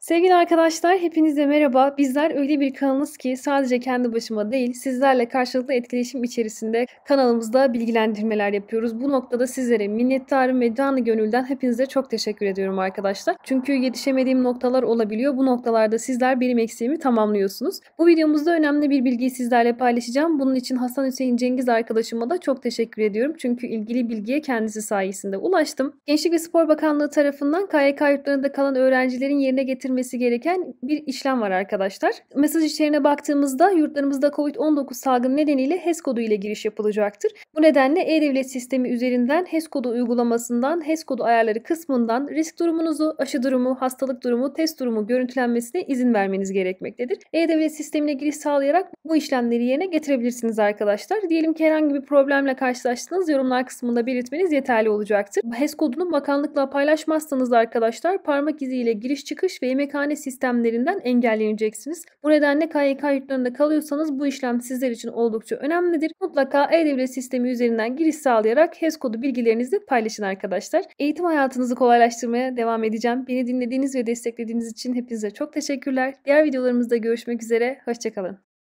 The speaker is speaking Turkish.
Sevgili arkadaşlar, hepinize merhaba. Bizler öyle bir kanalız ki sadece kendi başıma değil, sizlerle karşılıklı etkileşim içerisinde kanalımızda bilgilendirmeler yapıyoruz. Bu noktada sizlere minnettarım ve canı gönülden hepinize çok teşekkür ediyorum arkadaşlar. Çünkü yetişemediğim noktalar olabiliyor. Bu noktalarda sizler benim eksiğimi tamamlıyorsunuz. Bu videomuzda önemli bir bilgiyi sizlerle paylaşacağım. Bunun için Hasan Hüseyin Cengiz arkadaşıma da çok teşekkür ediyorum. Çünkü ilgili bilgiye kendisi sayesinde ulaştım. Gençlik ve Spor Bakanlığı tarafından KYK yurtlarında kalan öğrencilerin yerine getirilmesi gerektirmesi gereken bir işlem var arkadaşlar. Mesaj içeriğine baktığımızda yurtlarımızda COVID-19 salgını nedeniyle HES kodu ile giriş yapılacaktır. Bu nedenle e-devlet sistemi üzerinden HES kodu uygulamasından HES kodu ayarları kısmından risk durumunuzu, aşı durumu, hastalık durumu, test durumu görüntülenmesine izin vermeniz gerekmektedir. E-devlet sistemine giriş sağlayarak bu işlemleri yerine getirebilirsiniz arkadaşlar. Diyelim ki herhangi bir problemle karşılaştınız yorumlar kısmında belirtmeniz yeterli olacaktır. HES kodunu bakanlıkla paylaşmazsanız arkadaşlar parmak iziyle giriş çıkış ve yemekhane sistemlerinden engelleneceksiniz. Bu nedenle KYK yurtlarında kalıyorsanız bu işlem sizler için oldukça önemlidir. Mutlaka e-devlet sistemi üzerinden giriş sağlayarak HES kodu bilgilerinizi paylaşın arkadaşlar. Eğitim hayatınızı kolaylaştırmaya devam edeceğim. Beni dinlediğiniz ve desteklediğiniz için hepinize çok teşekkürler. Diğer videolarımızda görüşmek üzere. Hoşçakalın.